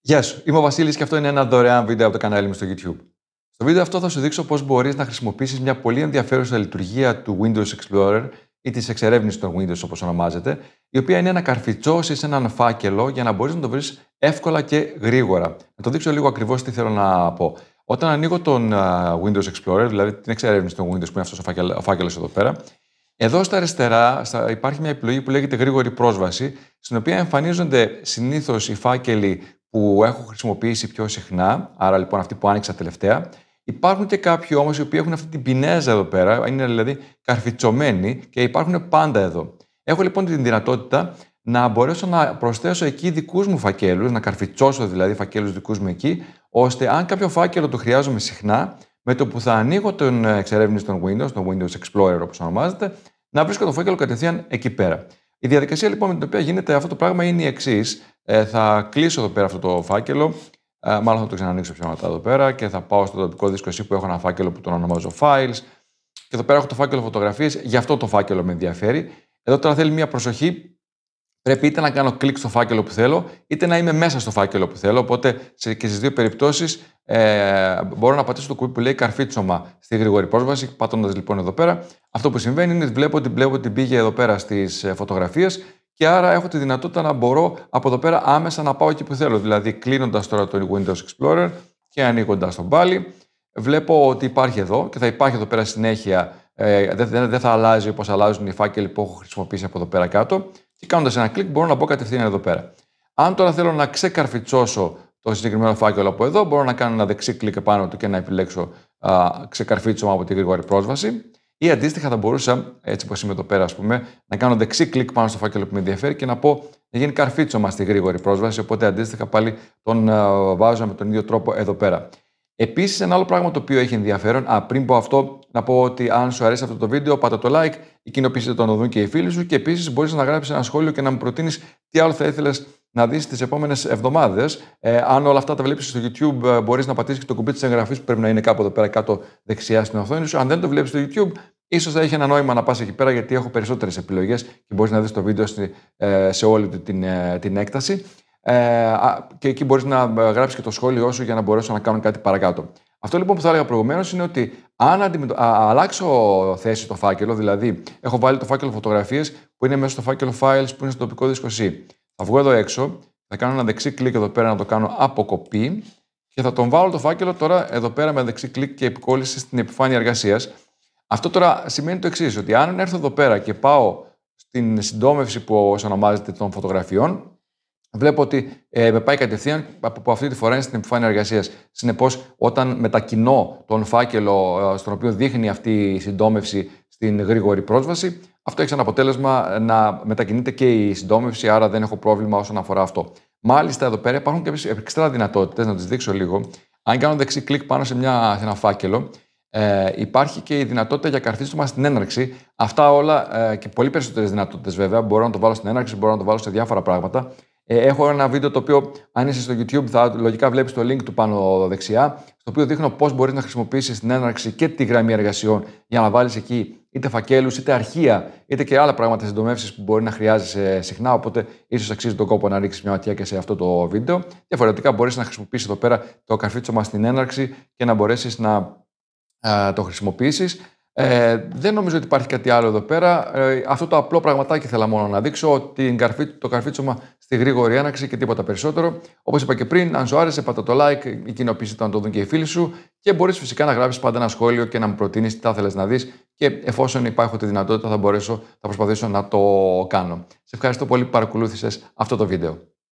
Γεια σου, είμαι ο Βασίλης και αυτό είναι ένα δωρεάν βίντεο από το κανάλι μου στο YouTube. Στο βίντεο αυτό θα σου δείξω πώς μπορείς να χρησιμοποιήσεις μια πολύ ενδιαφέρουσα λειτουργία του Windows Explorer ή της εξερεύνησης των Windows όπως ονομάζεται, η οποία είναι ένα καρφιτσό σε έναν φάκελο για να μπορείς να το βρεις εύκολα και γρήγορα. Να το δείξω λίγο ακριβώς τι θέλω να πω. Όταν ανοίγω τον Windows Explorer, δηλαδή την εξερεύνηση των Windows που είναι αυτός ο φάκελος εδώ πέρα, εδώ στα αριστερά υπάρχει μια επιλογή που λέγεται γρήγορη πρόσβαση, στην οποία εμφανίζονται συνήθως οι φάκελοι που έχω χρησιμοποιήσει πιο συχνά, άρα λοιπόν αυτή που άνοιξα τελευταία. Υπάρχουν και κάποιοι όμως οι οποίοι έχουν αυτή την πινέζα εδώ πέρα, είναι δηλαδή καρφιτσωμένοι και υπάρχουν πάντα εδώ. Έχω λοιπόν την δυνατότητα να μπορέσω να προσθέσω εκεί δικούς μου φακέλους, να καρφιτσώσω δηλαδή φακέλους δικούς μου εκεί, ώστε αν κάποιο φάκελο το χρειάζομαι συχνά, με το που θα ανοίγω τον ε, εξερεύνηση των Windows, τον Windows Explorer όπως ονομάζεται, να βρίσκω το φάκελο κατευθείαν εκεί πέρα. Η διαδικασία λοιπόν με την οποία γίνεται αυτό το πράγμα είναι η εξής. Ε, θα κλείσω εδώ πέρα αυτό το φάκελο. Ε, μάλλον θα το ξανανοίξω πιο μετά εδώ πέρα και θα πάω στο τοπικό δίσκο που έχω ένα φάκελο που τον ονομάζω Files. Και εδώ πέρα έχω το φάκελο φωτογραφίες. Γι' αυτό το φάκελο με ενδιαφέρει. Εδώ τώρα θέλει μια προσοχή πρέπει είτε να κάνω κλικ στο φάκελο που θέλω, είτε να είμαι μέσα στο φάκελο που θέλω. Οπότε και στις δύο περιπτώσεις ε, μπορώ να πατήσω το κουμπί που λέει καρφίτσωμα στη γρήγορη πρόσβαση. Πατώντας λοιπόν εδώ πέρα, αυτό που συμβαίνει είναι ότι βλέπω ότι βλέπω πήγε εδώ πέρα στις ε, φωτογραφίες και άρα έχω τη δυνατότητα να μπορώ από εδώ πέρα άμεσα να πάω εκεί που θέλω. Δηλαδή κλείνοντας τώρα το Windows Explorer και ανοίγοντας τον πάλι, βλέπω ότι υπάρχει εδώ και θα υπάρχει εδώ πέρα συνέχεια. Ε, δεν, δεν θα αλλάζει όπως αλλάζουν οι φάκελοι που έχω χρησιμοποιήσει από εδώ πέρα κάτω και κάνοντας ένα κλικ μπορώ να μπω κατευθείαν εδώ πέρα. Αν τώρα θέλω να ξεκαρφιτσώσω το συγκεκριμένο φάκελο από εδώ, μπορώ να κάνω ένα δεξί κλικ επάνω του και να επιλέξω α, ξεκαρφίτσωμα από τη γρήγορη πρόσβαση. Ή αντίστοιχα θα μπορούσα, έτσι όπως είμαι εδώ πέρα, ας πούμε, να κάνω δεξί κλικ πάνω στο φάκελο που με ενδιαφέρει και να πω να γίνει καρφίτσωμα στη γρήγορη πρόσβαση. Οπότε αντίστοιχα πάλι τον βάζω με τον ίδιο τρόπο εδώ πέρα. Επίσης, ένα άλλο πράγμα το οποίο έχει ενδιαφέρον, α, πριν πω αυτό, να πω ότι αν σου αρέσει αυτό το βίντεο, πάτα το like, ή κοινοποιήστε το να δουν και οι φίλοι σου. Και επίσης μπορείς να γράψεις ένα σχόλιο και να μου προτείνεις τι άλλο θα ήθελες να δεις τις επόμενες εβδομάδες. Ε, αν όλα αυτά τα βλέπεις στο YouTube, ε, μπορείς να πατήσεις και το κουμπί της εγγραφής που πρέπει να είναι κάπου εδώ πέρα κάτω δεξιά στην οθόνη σου. Αν δεν το βλέπεις στο YouTube, ίσως θα έχει ένα νόημα να πας εκεί πέρα γιατί έχω περισσότερες επιλογές και μπορείς να δεις το βίντεο ε, σε όλη την, ε, την έκταση. Ε, και εκεί μπορείς να γράψεις και το σχόλιο σου για να μπορέσω να κάνω κάτι παρακάτω. Αυτό λοιπόν που θα έλεγα προηγουμένως είναι ότι αν αλλάξω θέση το φάκελο, δηλαδή έχω βάλει το φάκελο φωτογραφίες που είναι μέσα στο φάκελο files που είναι στο τοπικό δίσκο C. Θα βγω εδώ έξω, θα κάνω ένα δεξί κλικ εδώ πέρα να το κάνω αποκοπή και θα τον βάλω το φάκελο τώρα εδώ πέρα με δεξί κλικ και επικόλυση στην επιφάνεια εργασίας. Αυτό τώρα σημαίνει το εξής, ότι αν έρθω εδώ πέρα και πάω στην συντόμευση που ονομάζεται των φωτογραφιών, Βλέπω ότι ε, με πάει κατευθείαν από αυτή τη φορά είναι στην επιφάνεια εργασίας. Συνεπώς, όταν μετακινώ τον φάκελο ε, στον οποίο δείχνει αυτή η συντόμευση στην γρήγορη πρόσβαση, αυτό έχει σαν αποτέλεσμα ε, να μετακινείται και η συντόμευση, άρα δεν έχω πρόβλημα όσον αφορά αυτό. Μάλιστα, εδώ πέρα υπάρχουν και εξτρά δυνατότητες, να τις δείξω λίγο. Αν κάνω δεξί κλικ πάνω σε, μια, σε ένα φάκελο, ε, υπάρχει και η δυνατότητα για καρφίστημα στην έναρξη. Αυτά όλα και πολύ περισσότερες δυνατότητες βέβαια. Μπορώ να το βάλω στην έναρξη, μπορώ να το βάλω σε διάφορα πράγματα. Ε, έχω ένα βίντεο το οποίο, αν είσαι στο YouTube, θα λογικά βλέπεις το link του πάνω δεξιά, στο οποίο δείχνω πώς μπορείς να χρησιμοποιήσεις την έναρξη και τη γραμμή εργασιών για να βάλεις εκεί είτε φακέλους, είτε αρχεία, είτε και άλλα πράγματα συντομεύσεις που μπορεί να χρειάζεσαι συχνά. Οπότε, ίσως αξίζει τον κόπο να ρίξεις μια ματιά και σε αυτό το βίντεο. Διαφορετικά, μπορείς να χρησιμοποιήσεις εδώ πέρα το καρφίτσο μας στην έναρξη και να μπορέσεις να το χρησιμοποιήσεις. Ε, δεν νομίζω ότι υπάρχει κάτι άλλο εδώ πέρα. Ε, αυτό το απλό πραγματάκι θέλω μόνο να δείξω, ότι το καρφίτσωμα στη γρήγορη άναξη και τίποτα περισσότερο. Όπως είπα και πριν, αν σου άρεσε, πατά το like, η κοινοποίηση να το δουν και οι φίλοι σου και μπορείς φυσικά να γράψεις πάντα ένα σχόλιο και να μου προτείνεις τι θα θέλει να δεις και εφόσον υπάρχω τη δυνατότητα θα μπορέσω, να προσπαθήσω να το κάνω. Σε ευχαριστώ πολύ που παρακολούθησες αυτό το βίντεο.